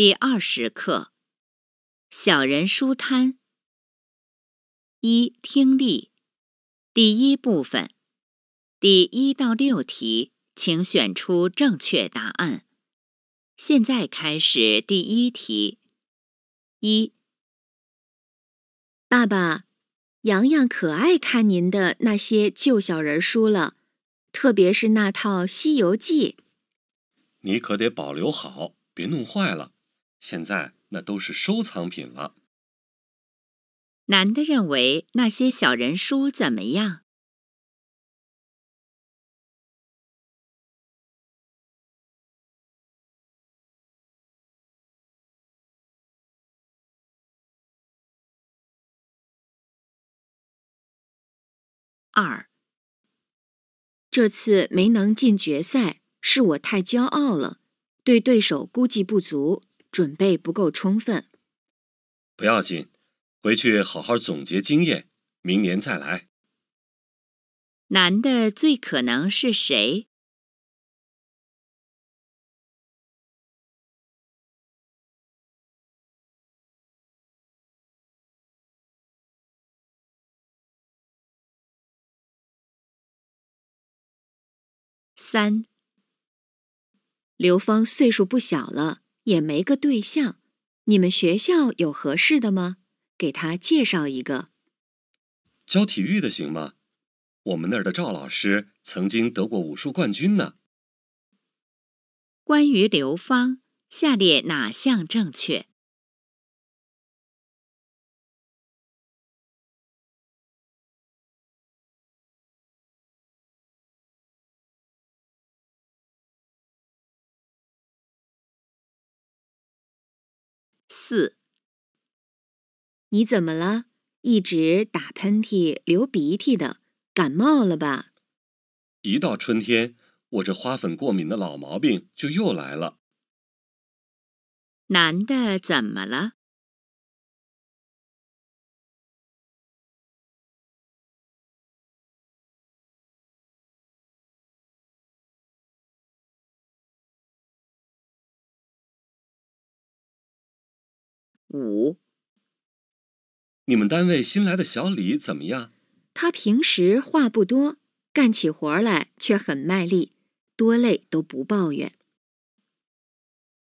第二十课，小人书摊。一、听力，第一部分，第一到六题，请选出正确答案。现在开始第一题。一，爸爸，阳阳可爱看您的那些旧小人书了，特别是那套《西游记》。你可得保留好，别弄坏了。现在那都是收藏品了。男的认为那些小人书怎么样？二，这次没能进决赛，是我太骄傲了，对对手估计不足。准备不够充分，不要紧，回去好好总结经验，明年再来。男的最可能是谁？三。刘芳岁数不小了。也没个对象，你们学校有合适的吗？给他介绍一个，教体育的行吗？我们那儿的赵老师曾经得过武术冠军呢。关于刘芳，下列哪项正确？四，你怎么了？一直打喷嚏、流鼻涕的，感冒了吧？一到春天，我这花粉过敏的老毛病就又来了。男的怎么了？五，你们单位新来的小李怎么样？他平时话不多，干起活来却很卖力，多累都不抱怨。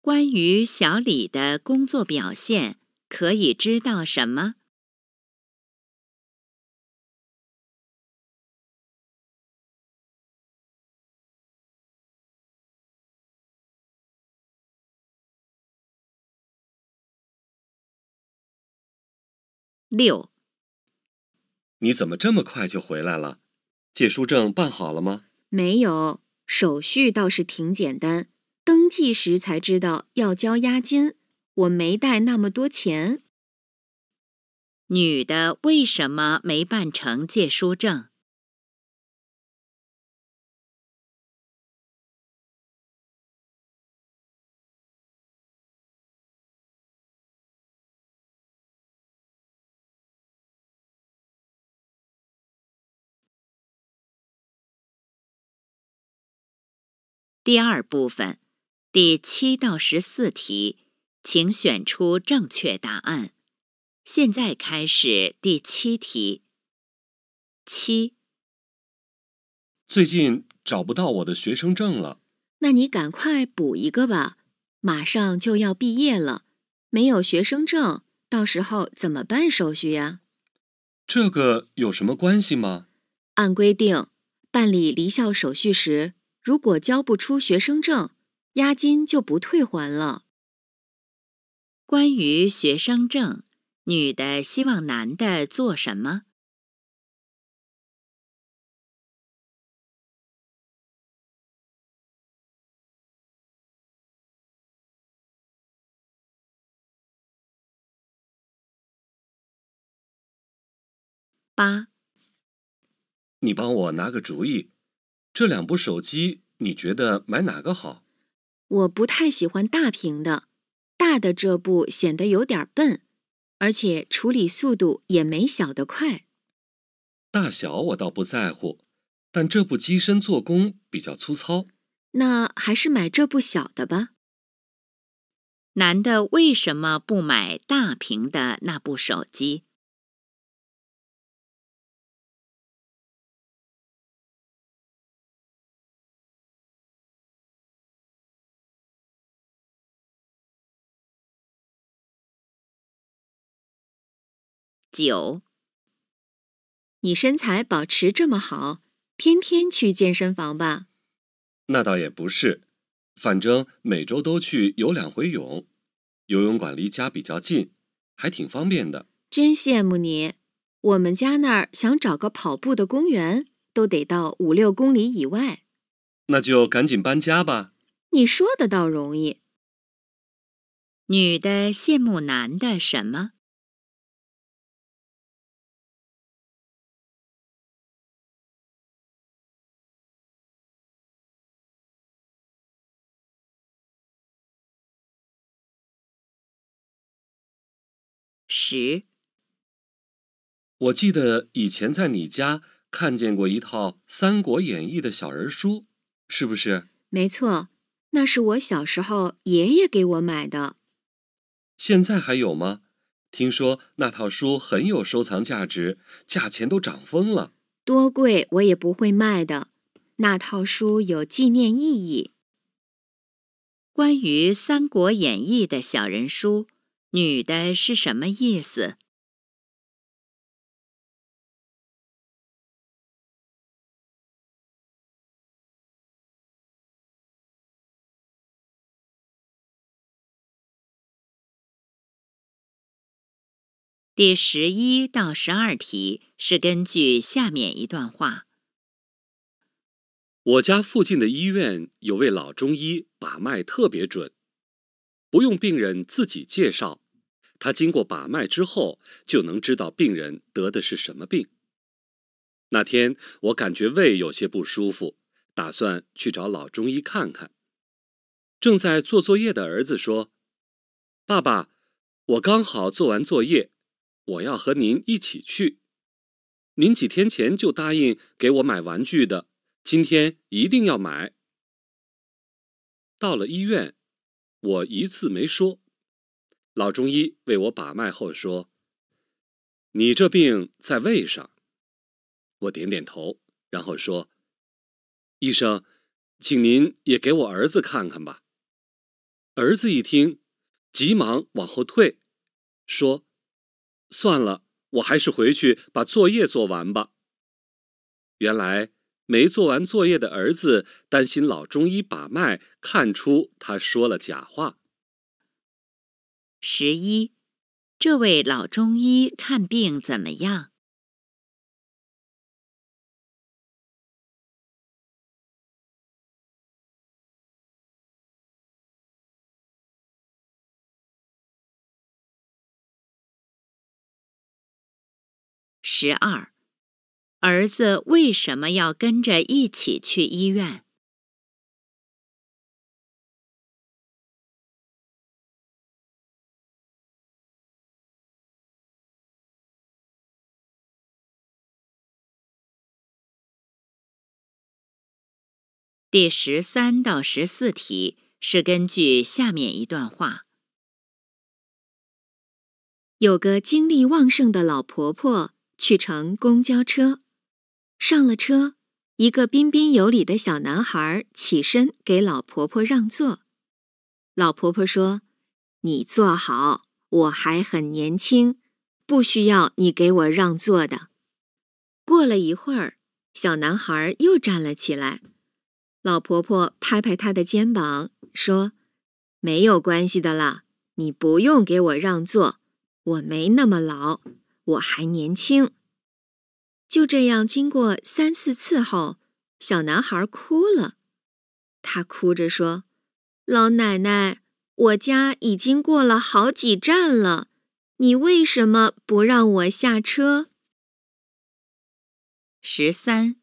关于小李的工作表现，可以知道什么？六，你怎么这么快就回来了？借书证办好了吗？没有，手续倒是挺简单，登记时才知道要交押金，我没带那么多钱。女的为什么没办成借书证？第二部分，第七到十四题，请选出正确答案。现在开始第七题。七，最近找不到我的学生证了，那你赶快补一个吧，马上就要毕业了，没有学生证，到时候怎么办手续呀？这个有什么关系吗？按规定，办理离校手续时。如果交不出学生证，押金就不退还了。关于学生证，女的希望男的做什么？八。你帮我拿个主意。这两部手机，你觉得买哪个好？我不太喜欢大屏的，大的这部显得有点笨，而且处理速度也没小的快。大小我倒不在乎，但这部机身做工比较粗糙。那还是买这部小的吧。男的为什么不买大屏的那部手机？九，你身材保持这么好，天天去健身房吧。那倒也不是，反正每周都去游两回泳。游泳馆离家比较近，还挺方便的。真羡慕你，我们家那儿想找个跑步的公园，都得到五六公里以外。那就赶紧搬家吧。你说的倒容易。女的羡慕男的什么？值。我记得以前在你家看见过一套《三国演义》的小人书，是不是？没错，那是我小时候爷爷给我买的。现在还有吗？听说那套书很有收藏价值，价钱都涨疯了。多贵我也不会卖的，那套书有纪念意义。关于《三国演义》的小人书。女的是什么意思？第十一到十二题是根据下面一段话：我家附近的医院有位老中医，把脉特别准。不用病人自己介绍，他经过把脉之后就能知道病人得的是什么病。那天我感觉胃有些不舒服，打算去找老中医看看。正在做作业的儿子说：“爸爸，我刚好做完作业，我要和您一起去。您几天前就答应给我买玩具的，今天一定要买。”到了医院。我一次没说，老中医为我把脉后说：“你这病在胃上。”我点点头，然后说：“医生，请您也给我儿子看看吧。”儿子一听，急忙往后退，说：“算了，我还是回去把作业做完吧。”原来。没做完作业的儿子担心老中医把脉看出他说了假话。十一，这位老中医看病怎么样？十二。儿子为什么要跟着一起去医院？第十三到十四题是根据下面一段话：有个精力旺盛的老婆婆去乘公交车。上了车，一个彬彬有礼的小男孩起身给老婆婆让座。老婆婆说：“你坐好，我还很年轻，不需要你给我让座的。”过了一会儿，小男孩又站了起来，老婆婆拍拍他的肩膀说：“没有关系的啦，你不用给我让座，我没那么老，我还年轻。”就这样，经过三四次后，小男孩哭了。他哭着说：“老奶奶，我家已经过了好几站了，你为什么不让我下车？”十三，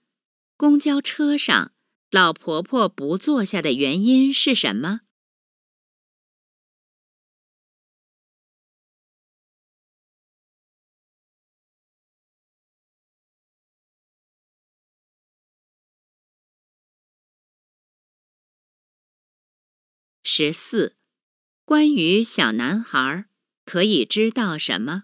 公交车上，老婆婆不坐下的原因是什么？十四，关于小男孩，可以知道什么？